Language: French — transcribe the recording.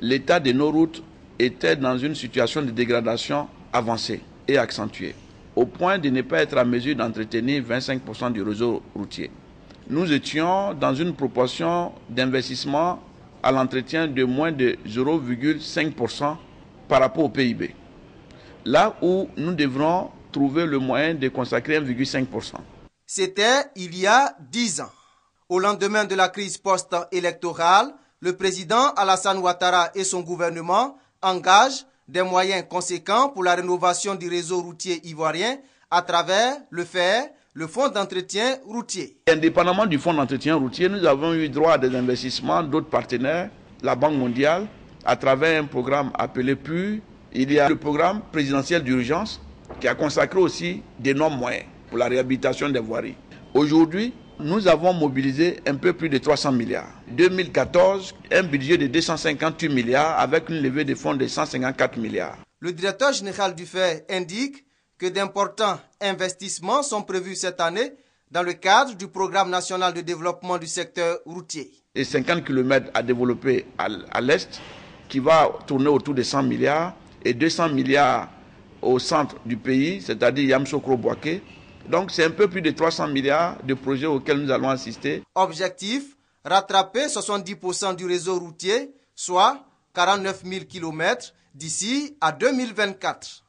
l'état de nos routes était dans une situation de dégradation avancée et accentuée, au point de ne pas être à mesure d'entretenir 25% du réseau routier. Nous étions dans une proportion d'investissement à l'entretien de moins de 0,5% par rapport au PIB. Là où nous devrons trouver le moyen de consacrer 1,5%. C'était il y a 10 ans. Au lendemain de la crise post-électorale, le président Alassane Ouattara et son gouvernement engagent des moyens conséquents pour la rénovation du réseau routier ivoirien à travers le FER, le fonds d'entretien routier. Indépendamment du fonds d'entretien routier, nous avons eu droit à des investissements d'autres partenaires, la Banque mondiale, à travers un programme appelé PU, Il y a le programme présidentiel d'urgence qui a consacré aussi d'énormes moyens pour la réhabilitation des voiries. Aujourd'hui, nous avons mobilisé un peu plus de 300 milliards. 2014, un budget de 258 milliards avec une levée de fonds de 154 milliards. Le directeur général du FED indique que d'importants investissements sont prévus cette année dans le cadre du programme national de développement du secteur routier. Et 50 km à développer à l'est qui va tourner autour de 100 milliards et 200 milliards au centre du pays, c'est-à-dire Yamsokro-Boaké, donc c'est un peu plus de 300 milliards de projets auxquels nous allons assister. Objectif, rattraper 70% du réseau routier, soit 49 000 km d'ici à 2024.